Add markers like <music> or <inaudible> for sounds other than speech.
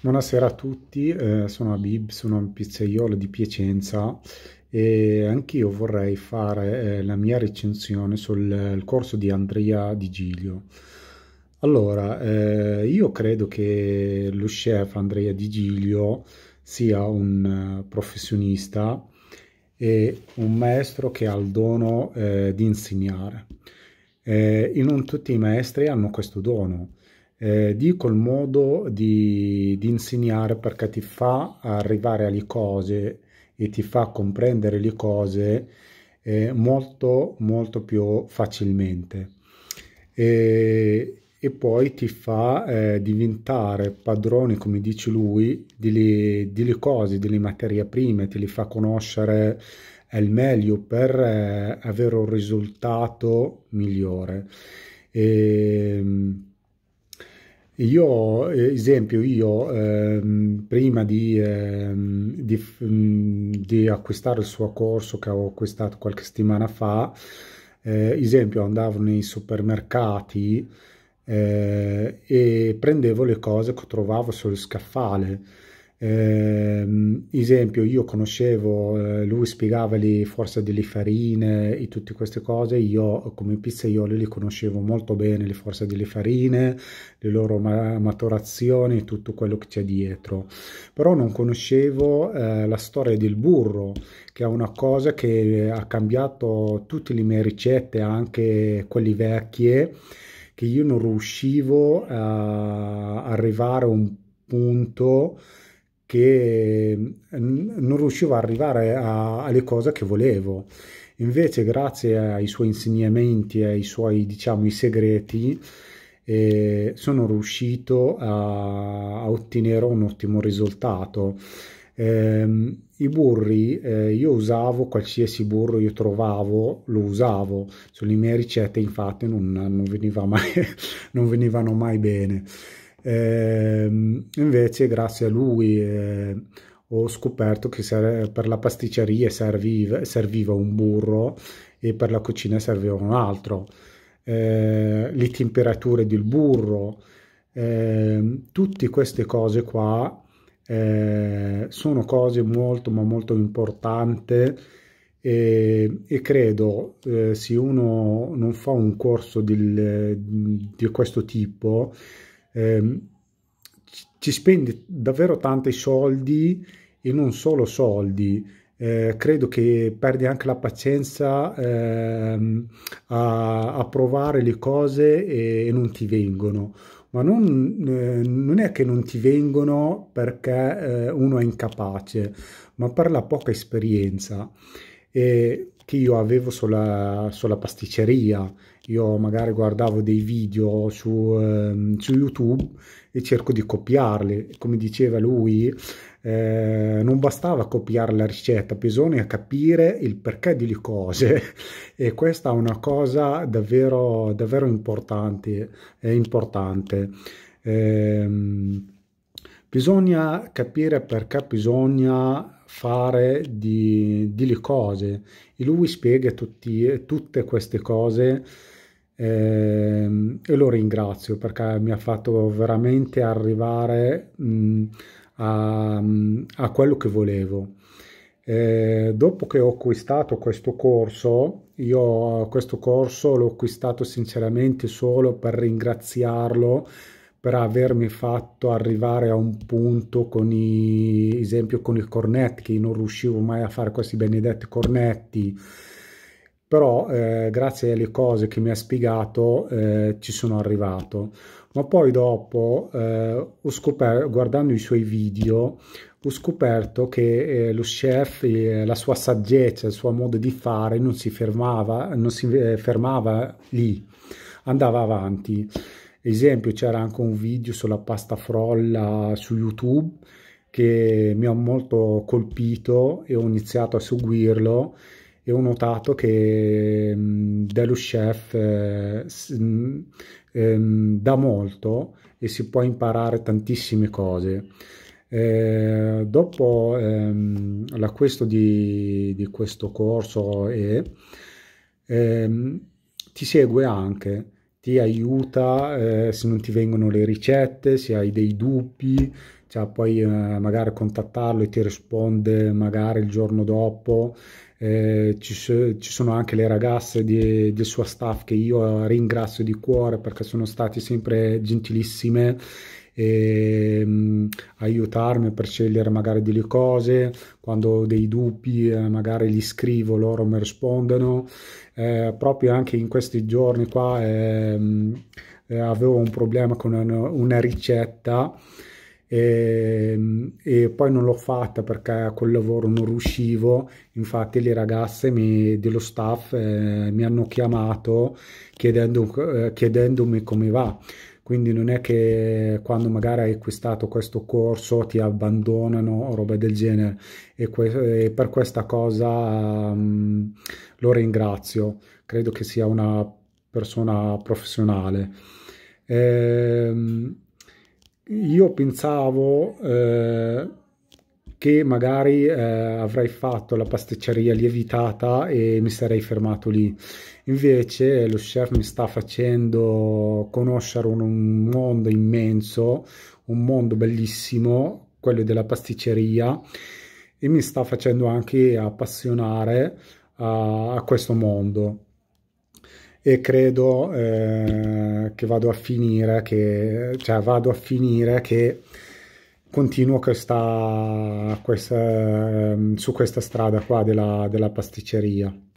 Buonasera a tutti, eh, sono Abib, sono un pizzaiolo di Piacenza e anch'io vorrei fare eh, la mia recensione sul corso di Andrea Di Giglio. Allora, eh, io credo che lo chef Andrea Di Giglio sia un eh, professionista e un maestro che ha il dono eh, di insegnare. e eh, non tutti i maestri hanno questo dono eh, dico il modo di, di, insegnare perché ti fa arrivare alle cose e ti fa comprendere le cose eh, molto molto più facilmente e, e poi ti fa eh, diventare padroni come dice lui delle cose delle materie prime te le fa conoscere al meglio per eh, avere un risultato migliore e, ehm, io, eh, esempio, io ehm, prima di, ehm, di, mm, di, acquistare il suo corso che ho acquistato qualche settimana fa, eh, esempio, andavo nei supermercati eh, e prendevo le cose che trovavo sul scaffale eh, esempio, io conoscevo, eh, lui spiegava le forze delle farine e tutte queste cose, io come pizzaioli li conoscevo molto bene, le forze delle farine, le loro maturazioni e tutto quello che c'è dietro, però non conoscevo eh, la storia del burro, che è una cosa che eh, ha cambiato tutte le mie ricette, anche quelle vecchie, che io non riuscivo a arrivare a un punto che mm, non riuscivo ad arrivare a, alle cose che volevo. Invece, grazie ai suoi insegnamenti, e ai suoi, diciamo, segreti, eh, sono riuscito a, a, ottenere un ottimo risultato. Eh, I burri, eh, io usavo qualsiasi burro io trovavo, lo usavo, sulle mie ricette infatti non, non, veniva mai, <laughs> non venivano mai bene. Ehm, invece grazie a lui eh, ho scoperto che per la pasticceria serviva, serviva, un burro e per la cucina serviva un altro. Eh, le temperature del burro, eh, tutte queste cose qua eh, sono cose molto ma molto importanti e, e credo eh, se uno non fa un corso del, di questo tipo eh, ci spende davvero tanti soldi e non solo soldi, eh, credo che perdi anche la pazienza eh, a, a, provare le cose e, e non ti vengono. Ma non, eh, non, è che non ti vengono perché eh, uno è incapace, ma per la poca esperienza. E che io avevo sulla, sulla pasticceria. Io magari guardavo dei video su, eh, su, YouTube e cerco di copiarli. Come diceva lui, eh, non bastava copiare la ricetta, bisogna capire il perché delle cose. <laughs> E questa è una cosa davvero, davvero importante. importante. Eh, bisogna capire perché bisogna fare di, di lì cose e lui spiega tutti, tutte queste cose eh, e lo ringrazio perché mi ha fatto veramente arrivare mh, a, a, quello che volevo. Eh, dopo che ho acquistato questo corso, io questo corso l'ho acquistato sinceramente solo per ringraziarlo per avermi fatto arrivare a un punto con i, esempio con il cornetti che non riuscivo mai a fare questi benedetti cornetti però eh, grazie alle cose che mi ha spiegato eh, ci sono arrivato ma poi dopo eh, ho scoperto guardando i suoi video ho scoperto che eh, lo chef eh, la sua saggezza il suo modo di fare non si fermava non si eh, fermava lì andava avanti esempio c'era anche un video sulla pasta frolla su YouTube che mi ha molto colpito e ho iniziato a seguirlo e ho notato che mm, dello chef eh, mm, ehm, dà molto e si può imparare tantissime cose. Eh, dopo ehm, l'acquisto di, di, questo corso e, ehm, ti segue anche ti aiuta eh, se non ti vengono le ricette, se hai dei dubbi, cioè puoi eh, magari contattarlo e ti risponde magari il giorno dopo. Eh, ci, ci, sono anche le ragazze di, del suo staff che io ringrazio di cuore perché sono state sempre gentilissime e ehm, aiutarmi per scegliere magari delle cose, quando ho dei dubbi eh, magari li scrivo, loro mi rispondono. Eh, proprio anche in questi giorni qua ehm, eh, avevo un problema con una, una ricetta e, ehm, e, poi non l'ho fatta perché a quel lavoro non riuscivo infatti le ragazze mi, dello staff eh, mi hanno chiamato chiedendo, eh, chiedendomi come va quindi non è che quando magari hai acquistato questo corso ti abbandonano o roba del genere e, que- e per questa cosa um, lo ringrazio, credo che sia una persona professionale. Ehm, io pensavo... Eh, che magari eh, avrei fatto la pasticceria lievitata e mi sarei fermato lì. Invece lo chef mi sta facendo conoscere un, un mondo immenso, un mondo bellissimo, quello della pasticceria, e mi sta facendo anche appassionare a, a questo mondo e credo eh, che vado a finire che cioè vado a finire che continuo questa, questa, ehm, su questa strada qua della, della pasticceria.